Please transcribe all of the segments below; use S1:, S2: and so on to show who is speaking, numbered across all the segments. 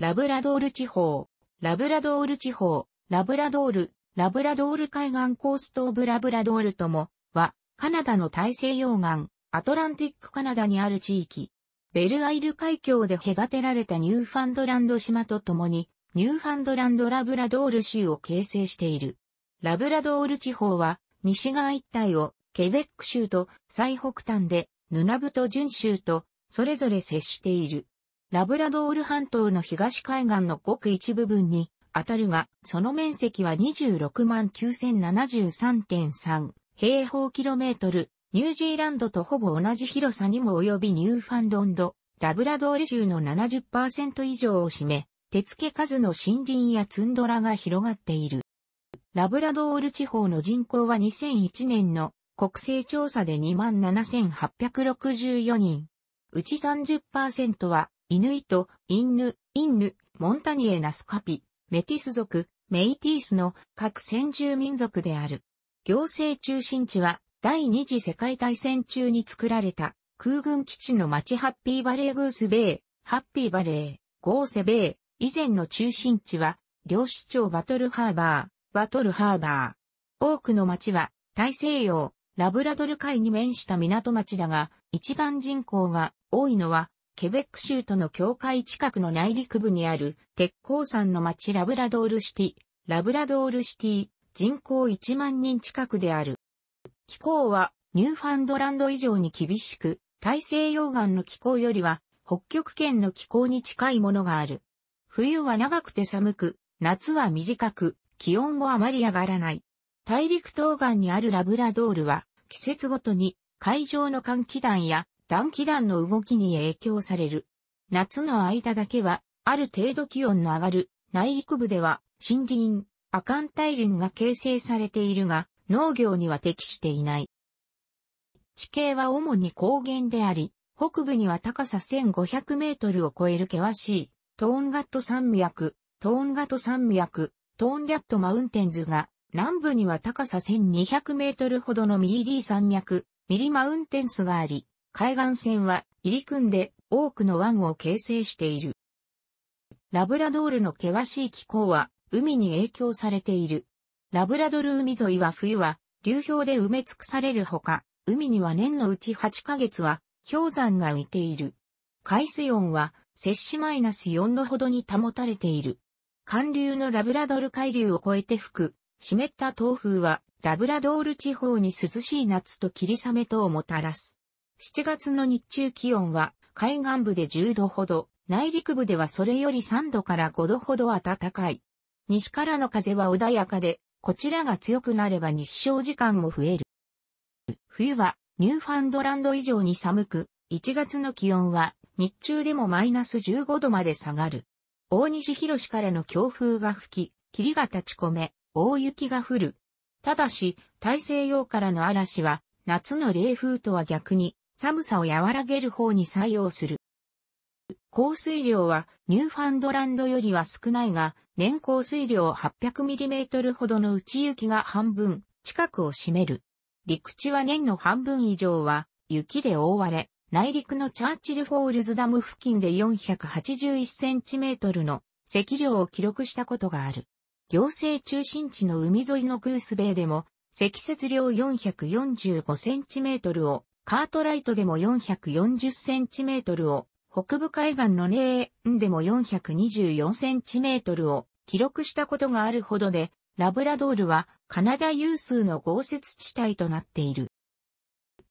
S1: ラブラドール地方、ラブラドール地方、ラブラドール、ラブラドール海岸コーストオブラブラドールとも、は、カナダの大西洋岸、アトランティックカナダにある地域。ベルアイル海峡で隔てられたニューファンドランド島とともに、ニューファンドランドラブラドール州を形成している。ラブラドール地方は、西側一帯を、ケベック州と最北端で、ヌナブト準州と、それぞれ接している。ラブラドール半島の東海岸のごく一部分に当たるが、その面積は26万9073.3平方キロメートル、ニュージーランドとほぼ同じ広さにも及びニューファンドンド、ラブラドール州の70%以上を占め、手付け数の森林やツンドラが広がっている。ラブラドール地方の人口は2001年の国勢調査で27,864人。うち30%はイヌイト、インヌ、インヌ、モンタニエナスカピ、メティス族、メイティースの各先住民族である。行政中心地は第二次世界大戦中に作られた空軍基地の町ハッピーバレーグースベイ、ハッピーバレー、ゴーセベイ、以前の中心地は漁師町バトルハーバー、バトルハーバー。多くの町は大西洋、ラブラドル海に面した港町だが、一番人口が多いのはケベック州との境界近くの内陸部にある鉄鉱山の町ラブラドールシティ、ラブラドールシティ、人口1万人近くである。気候はニューファンドランド以上に厳しく、大西洋岸の気候よりは北極圏の気候に近いものがある。冬は長くて寒く、夏は短く、気温もあまり上がらない。大陸東岸にあるラブラドールは、季節ごとに海上の寒気団や暖気団の動きに影響される。夏の間だけは、ある程度気温の上がる内陸部では森林、亜寒帯林が形成されているが、農業には適していない。地形は主に高原であり、北部には高さ1500メートルを超える険しい、トーンガット山脈、トーンガット山脈、トーンリャットマウンテンズが、南部には高さ1200メートルほどのミーリー山脈、ミリマウンテンスがあり、海岸線は入り組んで多くの湾を形成している。ラブラドールの険しい気候は海に影響されている。ラブラドル海沿いは冬は流氷で埋め尽くされるほか、海には年のうち8ヶ月は氷山が浮いている。海水温は摂氏マイナス4度ほどに保たれている。寒流のラブラドル海流を越えて吹く湿った東風はラブラドール地方に涼しい夏と霧雨とをもたらす。7月の日中気温は海岸部で10度ほど、内陸部ではそれより3度から5度ほど暖かい。西からの風は穏やかで、こちらが強くなれば日照時間も増える。冬はニューファンドランド以上に寒く、1月の気温は日中でもマイナス15度まで下がる。大西博からの強風が吹き、霧が立ち込め、大雪が降る。ただし、大西洋からの嵐は、夏の冷風とは逆に、寒さを和らげる方に採用する。降水量はニューファンドランドよりは少ないが、年降水量 800mm ほどの内雪が半分近くを占める。陸地は年の半分以上は雪で覆われ、内陸のチャーチルフォールズダム付近で 481cm の積量を記録したことがある。行政中心地の海沿いのグースベイでも積雪量 445cm をカートライトでも440センチメートルを、北部海岸のネーンでも424センチメートルを記録したことがあるほどで、ラブラドールはカナダ有数の豪雪地帯となっている。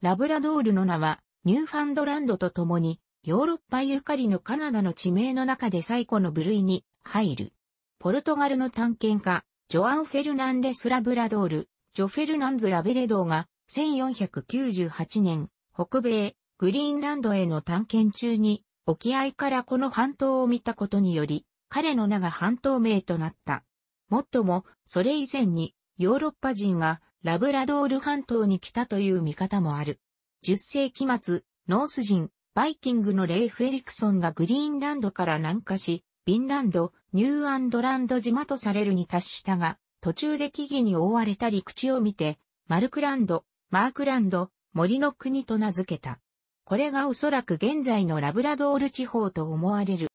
S1: ラブラドールの名はニューファンドランドと共にヨーロッパゆかりのカナダの地名の中で最古の部類に入る。ポルトガルの探検家、ジョアン・フェルナンデス・ラブラドール、ジョ・フェルナンズ・ラベレドーが1498年、北米、グリーンランドへの探検中に、沖合からこの半島を見たことにより、彼の名が半島名となった。もっとも、それ以前に、ヨーロッパ人がラブラドール半島に来たという見方もある。10世紀末、ノース人、バイキングのレイ・フェリクソンがグリーンランドから南下し、ビンランド、ニューアンドランド島とされるに達したが、途中で木々に覆われた陸地を見て、マルクランド、マークランド、森の国と名付けた。これがおそらく現在のラブラドール地方と思われる。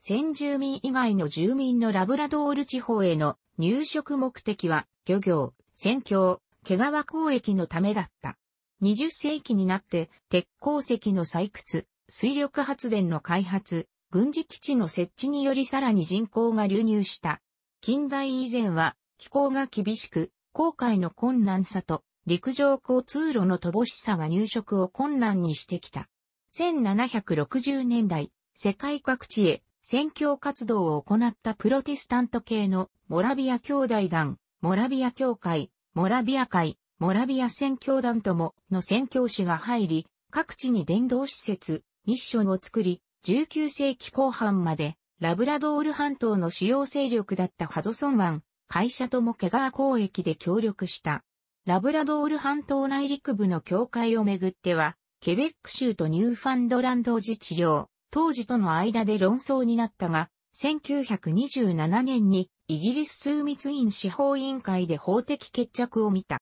S1: 先住民以外の住民のラブラドール地方への入植目的は漁業、戦況、毛皮交易のためだった。20世紀になって鉄鉱石の採掘、水力発電の開発、軍事基地の設置によりさらに人口が流入した。近代以前は気候が厳しく、航海の困難さと陸上交通路の乏しさが入植を困難にしてきた。1760年代、世界各地へ宣教活動を行ったプロテスタント系のモラビア兄弟団、モラビア教会、モラビア会、モラビア宣教団ともの宣教師が入り、各地に伝道施設、ミッションを作り、19世紀後半までラブラドール半島の主要勢力だったハドソン湾、会社ともケガー交易で協力した。ラブラドール半島内陸部の境界をめぐっては、ケベック州とニューファンドランド自治領、当時との間で論争になったが、1927年にイギリス枢密院司法委員会で法的決着を見た。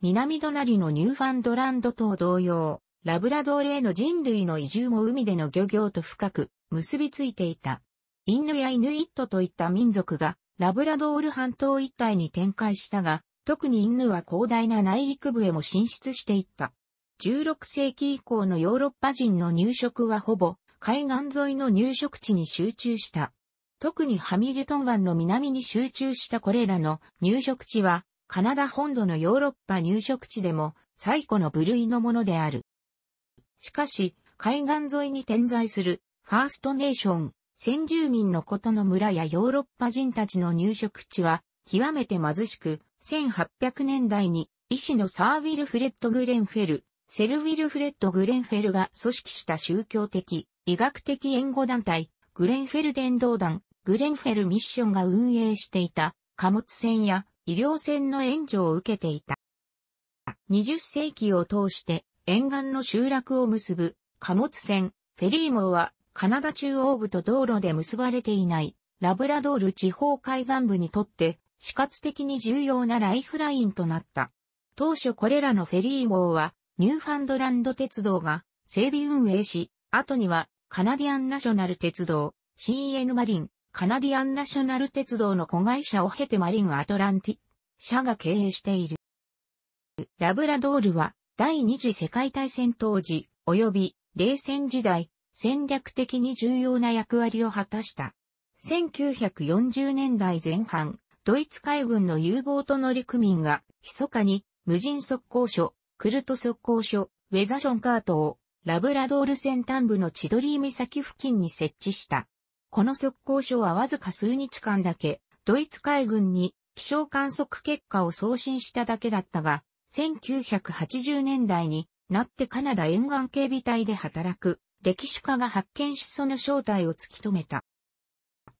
S1: 南隣のニューファンドランドと同様、ラブラドールへの人類の移住も海での漁業と深く結びついていた。インヌやイヌイットといった民族がラブラドール半島一帯に展開したが、特にインヌは広大な内陸部へも進出していった。16世紀以降のヨーロッパ人の入植はほぼ海岸沿いの入植地に集中した。特にハミルトン湾の南に集中したこれらの入植地はカナダ本土のヨーロッパ入植地でも最古の部類のものである。しかし、海岸沿いに点在するファーストネーション、先住民のことの村やヨーロッパ人たちの入植地は極めて貧しく、1800年代に医師のサー・ウィルフレッド・グレンフェル、セル・ウィルフレッド・グレンフェルが組織した宗教的、医学的援護団体、グレンフェル伝道団、グレンフェルミッションが運営していた貨物船や医療船の援助を受けていた。20世紀を通して沿岸の集落を結ぶ貨物船、フェリーモはカナダ中央部と道路で結ばれていないラブラドール地方海岸部にとって死活的に重要なライフラインとなった。当初これらのフェリー号は、ニューファンドランド鉄道が整備運営し、後にはカナディアンナショナル鉄道、CN マリン、カナディアンナショナル鉄道の子会社を経てマリンアトランティ、社が経営している。ラブラドールは第二次世界大戦当時、及び冷戦時代、戦略的に重要な役割を果たした。1940年代前半、ドイツ海軍の U ボート乗組員が、密かに、無人速攻所、クルト速攻所、ウェザションカートを、ラブラドール先端部のチドリー岬付近に設置した。この速攻所はわずか数日間だけ、ドイツ海軍に気象観測結果を送信しただけだったが、1980年代になってカナダ沿岸警備隊で働く歴史家が発見しその正体を突き止めた。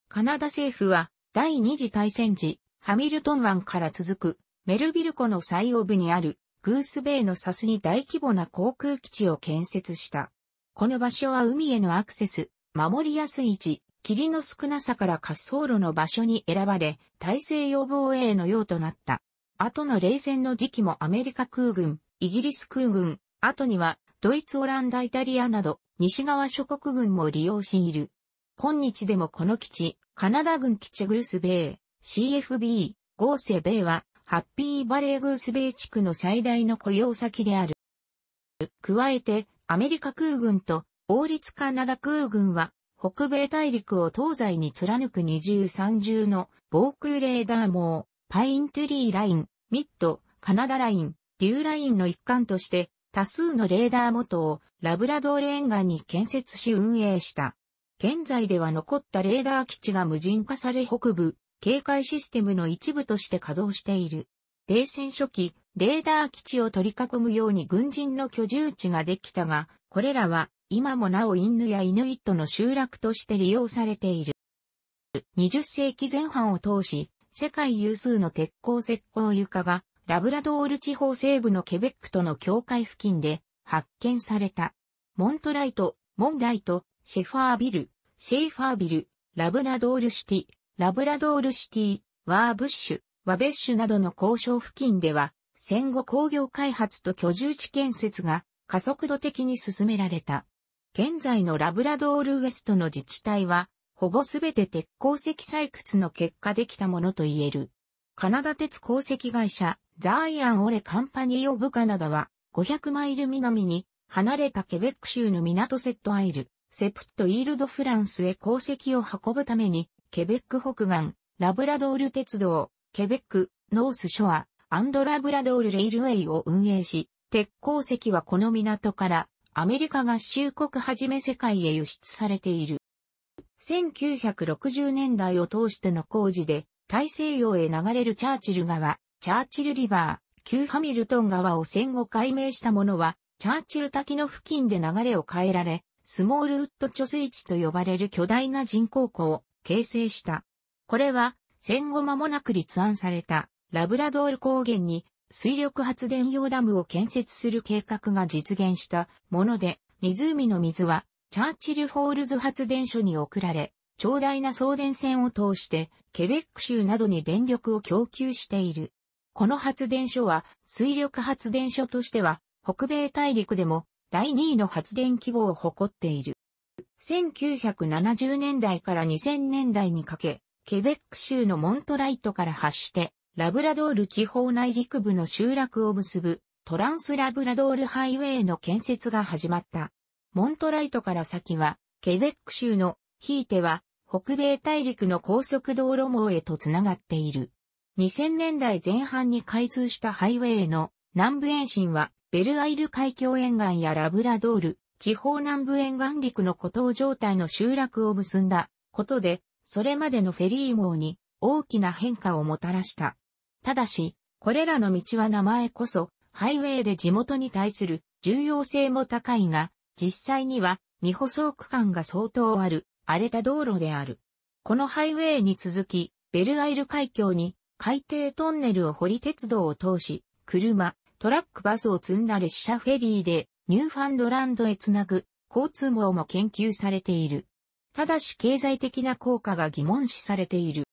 S1: カナダ政府は第二次大戦時、ハミルトン湾から続くメルビル湖の最奥部にあるグースベイのサスに大規模な航空基地を建設した。この場所は海へのアクセス、守りやすい位置、霧の少なさから滑走路の場所に選ばれ、大西洋防衛のようとなった。後の冷戦の時期もアメリカ空軍、イギリス空軍、後にはドイツ、オランダ、イタリアなど西側諸国軍も利用している。今日でもこの基地、カナダ軍基地グースベイ、CFB、ゴーセベイは、ハッピーバレーグースベイ地区の最大の雇用先である。加えて、アメリカ空軍と王立カナダ空軍は、北米大陸を東西に貫く二重三重の防空レーダー網、パイントゥリーライン、ミッド、カナダライン、デューラインの一環として多数のレーダー元をラブラドール沿岸に建設し運営した。現在では残ったレーダー基地が無人化され北部、警戒システムの一部として稼働している。冷戦初期、レーダー基地を取り囲むように軍人の居住地ができたが、これらは今もなおインヌやイヌイットの集落として利用されている。20世紀前半を通し、世界有数の鉄鋼石膏床が、ラブラドール地方西部のケベックとの境界付近で発見された。モントライト、モンライト、シェファービル、シェイファービル、ラブラドールシティ、ラブラドールシティ、ワーブッシュ、ワベッシュなどの交渉付近では、戦後工業開発と居住地建設が加速度的に進められた。現在のラブラドールウエストの自治体は、ほぼすべて鉄鉱石採掘の結果できたものと言える。カナダ鉄鉱石会社、ザイアン・オレ・カンパニー・オブ・カナダは、500マイル南に、離れたケベック州の港セットアイル、セプットイールドフランスへ鉱石を運ぶために、ケベック北岸、ラブラドール鉄道、ケベック、ノースショア、アンドラブラドールレイルウェイを運営し、鉄鉱石はこの港からアメリカ合衆国はじめ世界へ輸出されている。1960年代を通しての工事で大西洋へ流れるチャーチル川、チャーチルリバー、旧ハミルトン川を戦後解明したものは、チャーチル滝の付近で流れを変えられ、スモールウッド貯水池と呼ばれる巨大な人工湖を形成した。これは戦後間もなく立案されたラブラドール高原に水力発電用ダムを建設する計画が実現したもので、湖の水はチャーチルフォールズ発電所に送られ、長大な送電線を通してケベック州などに電力を供給している。この発電所は水力発電所としては北米大陸でも第2位の発電規模を誇っている。1970年代から2000年代にかけ、ケベック州のモントライトから発して、ラブラドール地方内陸部の集落を結ぶトランスラブラドールハイウェイの建設が始まった。モントライトから先は、ケベック州の、ひいては、北米大陸の高速道路網へと繋がっている。2000年代前半に開通したハイウェイの南部延伸は、ベルアイル海峡沿岸やラブラドール、地方南部沿岸陸の孤島状態の集落を結んだことで、それまでのフェリー網に大きな変化をもたらした。ただし、これらの道は名前こそ、ハイウェイで地元に対する重要性も高いが、実際には未舗装区間が相当ある荒れた道路である。このハイウェイに続き、ベルアイル海峡に海底トンネルを掘り鉄道を通し、車、トラックバスを積んだ列車フェリーでニューファンドランドへつなぐ交通網も研究されている。ただし経済的な効果が疑問視されている。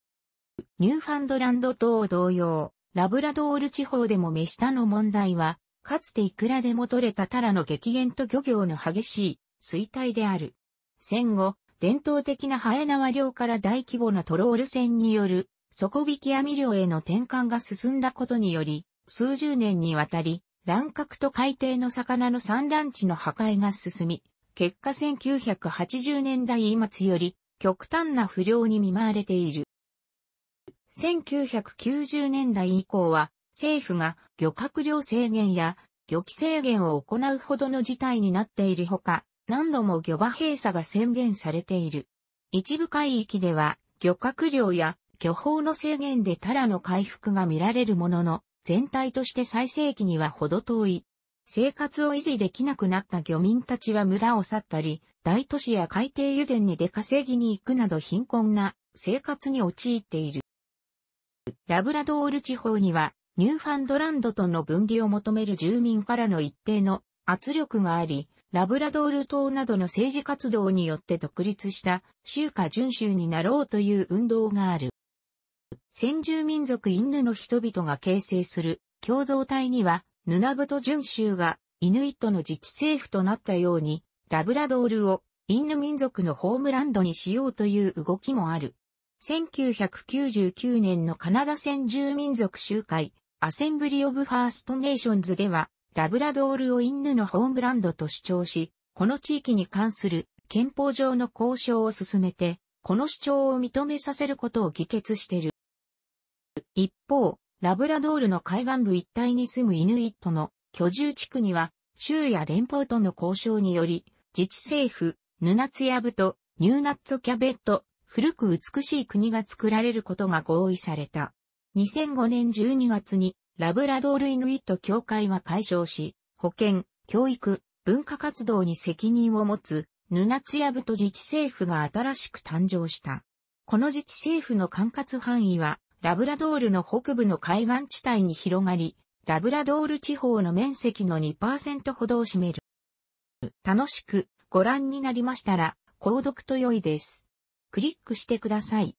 S1: ニューファンドランド等同様、ラブラドール地方でも目下の問題は、かつていくらでも取れたタラの激減と漁業の激しい衰退である。戦後、伝統的なハエ縄漁から大規模なトロール船による底引き網漁への転換が進んだことにより、数十年にわたり、乱獲と海底の魚の産卵地の破壊が進み、結果1980年代末より極端な不良に見舞われている。1990年代以降は政府が漁獲量制限や漁期制限を行うほどの事態になっているほか、何度も漁場閉鎖が宣言されている。一部海域では漁獲量や漁法の制限でタラの回復が見られるものの、全体として最盛期にはほど遠い。生活を維持できなくなった漁民たちは村を去ったり、大都市や海底油田に出稼ぎに行くなど貧困な生活に陥っている。ラブラドール地方には、ニューファンドランドとの分離を求める住民からの一定の圧力があり、ラブラドール島などの政治活動によって独立した州下準州になろうという運動がある。先住民族イヌの人々が形成する共同体には、ヌナブト準州がイヌイットの自治政府となったように、ラブラドールをインヌ民族のホームランドにしようという動きもある。1999年のカナダ先住民族集会、アセンブリオブファーストネーションズでは、ラブラドールをインヌのホームランドと主張し、この地域に関する憲法上の交渉を進めて、この主張を認めさせることを議決している。一方、ラブラドールの海岸部一帯に住むイヌイットの居住地区には、州や連邦との交渉により、自治政府、ヌナツヤブとニューナッツォキャベット、古く美しい国が作られることが合意された。2005年12月にラブラドールイヌイット協会は解消し、保健、教育、文化活動に責任を持つヌナツヤブと自治政府が新しく誕生した。この自治政府の管轄範囲はラブラドールの北部の海岸地帯に広がり、ラブラドール地方の面積の2%ほどを占める。楽しくご覧になりましたら、購読と良いです。クリックしてください。